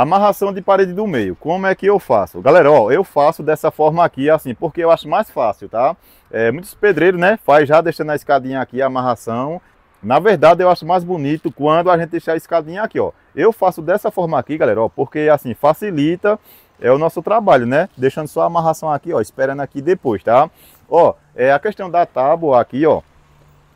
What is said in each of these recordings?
Amarração de parede do meio, como é que eu faço? Galera, ó, eu faço dessa forma aqui, assim, porque eu acho mais fácil, tá? É, muitos pedreiros, né, faz já deixando a escadinha aqui, a amarração. Na verdade, eu acho mais bonito quando a gente deixar a escadinha aqui, ó. Eu faço dessa forma aqui, galera, ó, porque, assim, facilita é o nosso trabalho, né? Deixando só a amarração aqui, ó, esperando aqui depois, tá? Ó, é a questão da tábua aqui, ó.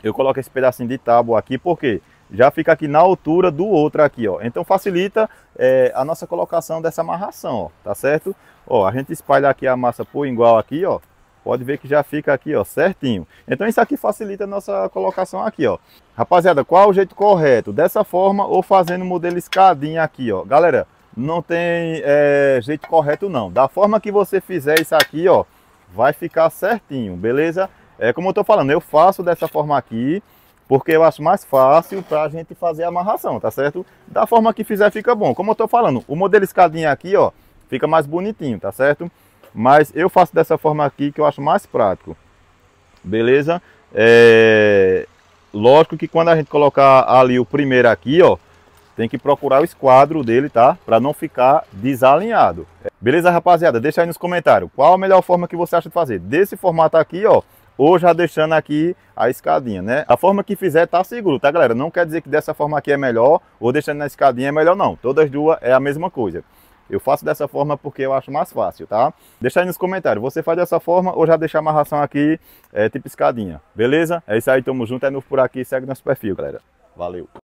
Eu coloco esse pedacinho de tábua aqui, porque já fica aqui na altura do outro aqui, ó. Então facilita é, a nossa colocação dessa amarração, ó, tá certo? Ó, a gente espalha aqui a massa por igual aqui, ó. Pode ver que já fica aqui, ó, certinho. Então isso aqui facilita a nossa colocação aqui, ó. Rapaziada, qual é o jeito correto? Dessa forma ou fazendo o modelo escadinha aqui, ó. Galera, não tem é, jeito correto não. Da forma que você fizer isso aqui, ó, vai ficar certinho, beleza? É como eu tô falando, eu faço dessa forma aqui, porque eu acho mais fácil para a gente fazer a amarração, tá certo? Da forma que fizer fica bom. Como eu estou falando, o modelo escadinha aqui, ó, fica mais bonitinho, tá certo? Mas eu faço dessa forma aqui que eu acho mais prático, beleza? É... Lógico que quando a gente colocar ali o primeiro aqui, ó, tem que procurar o esquadro dele, tá? Para não ficar desalinhado. Beleza, rapaziada? Deixa aí nos comentários qual a melhor forma que você acha de fazer. Desse formato aqui, ó, ou já deixando aqui a escadinha, né? A forma que fizer tá seguro, tá galera? Não quer dizer que dessa forma aqui é melhor ou deixando na escadinha é melhor não. Todas duas é a mesma coisa. Eu faço dessa forma porque eu acho mais fácil, tá? Deixa aí nos comentários, você faz dessa forma ou já deixa a amarração aqui, é, tipo escadinha, beleza? É isso aí, tamo junto, é novo por aqui, segue nosso perfil, galera. Valeu!